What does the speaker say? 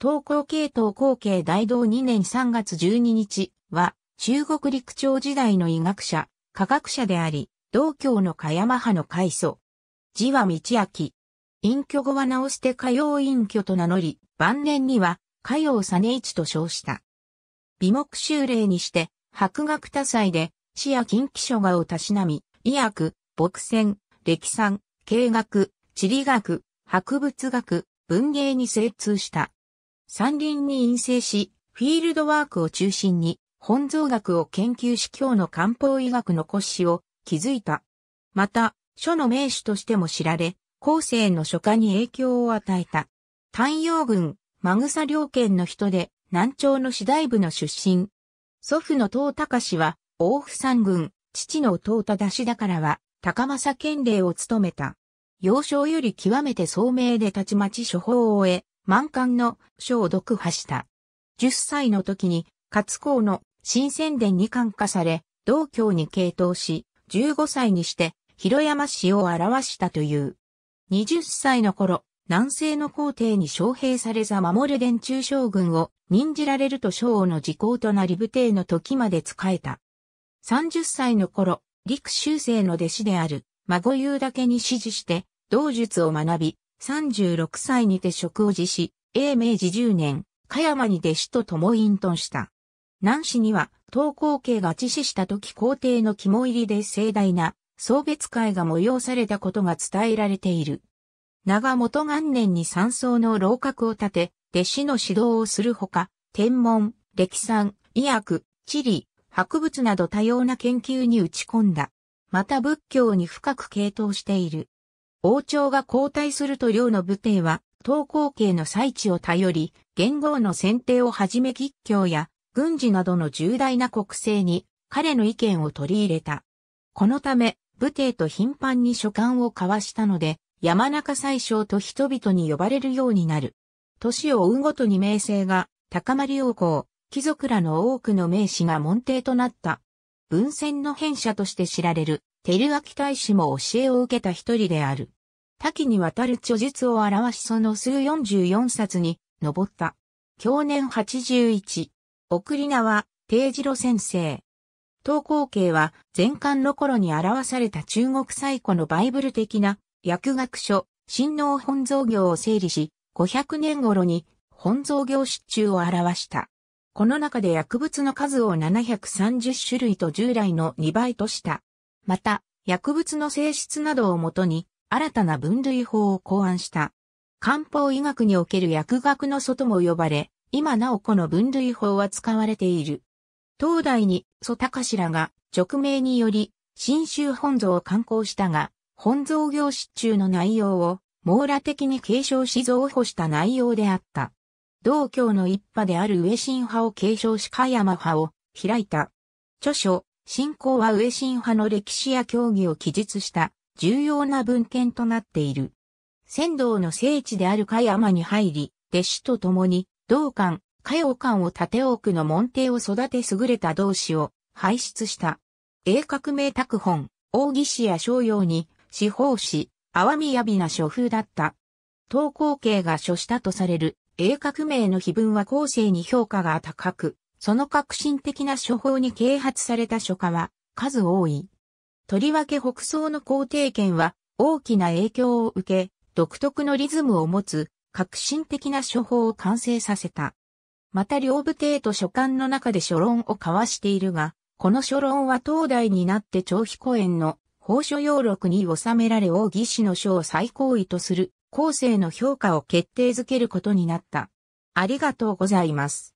東高系統後継大道2年3月12日は、中国陸朝時代の医学者、科学者であり、道教の加山派の開祖。字は道明。隠居後は直して火曜隠居と名乗り、晩年には火曜実一と称した。美目修例にして、博学多彩で、視や近畿書画をたしなみ、医学、牧船、歴産、経学、地理学、博物学、文芸に精通した。山林に陰性し、フィールドワークを中心に、本草学を研究し今日の漢方医学の骨子を築いた。また、書の名手としても知られ、後世の書家に影響を与えた。丹陽軍、マグサ両県の人で、南朝の次大部の出身。祖父の東隆は、大府山軍、父の東忠氏だからは、高政県令を務めた。幼少より極めて聡明でたちまち処方を終え、満館の書を読破した。10歳の時に、勝公の新宣伝に感化され、道教に傾倒し、15歳にして、広山市を表したという。20歳の頃、南西の皇帝に招聘されざ守る殿中将軍を任じられると昭王の時効となり武帝の時まで仕えた。30歳の頃、陸修正の弟子である孫雄だけに指示して、道術を学び、36歳にて職を辞し、英明治10年、加山に弟子と共隠遁した。南市には、東光家が致死した時皇帝の肝入りで盛大な送別会が催されたことが伝えられている。長本元年に三層の楼閣を建て、弟子の指導をするほか、天文、歴産、医薬、地理、博物など多様な研究に打ち込んだ。また仏教に深く傾倒している。王朝が交代すると領の武帝は、東光景の最地を頼り、元号の選定をはじめ吉祥や軍事などの重大な国政に彼の意見を取り入れた。このため、武帝と頻繁に書簡を交わしたので、山中宰相と人々に呼ばれるようになる。年を追うごとに名声が高まり王公、貴族らの多くの名士が門弟となった。文鮮の変者として知られる照キ大使も教えを受けた一人である。多岐にわたる著述を表しその数44冊に上った。去年81。送り名は、定次郎先生。投稿系は、前巻の頃に表された中国最古のバイブル的な、薬学書、新農本草業を整理し、500年頃に、本草業出中を表した。この中で薬物の数を730種類と従来の2倍とした。また、薬物の性質などをもとに、新たな分類法を考案した。漢方医学における薬学の祖とも呼ばれ、今なおこの分類法は使われている。東大に祖高隆らが直名により、新州本蔵を刊行したが、本蔵行失中の内容を網羅的に継承し増補した内容であった。道教の一派である上新派を継承し香山派を開いた。著書、信仰は上新派の歴史や教義を記述した重要な文献となっている。仙道の聖地である海山に入り、弟子と共に、道館、海王館を多奥の門弟を育て優れた道士を輩出した。英革命拓本、大義士や商用に、司法士、淡みやびな書風だった。東光慶が書したとされる、英革命の碑文は後世に評価が高く、その革新的な処方に啓発された書家は数多い。とりわけ北宋の皇帝権は大きな影響を受け、独特のリズムを持つ革新的な処方を完成させた。また両部帝と書簡の中で書論を交わしているが、この書論は当代になって長飛公園の法書要録に収められ王義士の書を最高位とする後世の評価を決定づけることになった。ありがとうございます。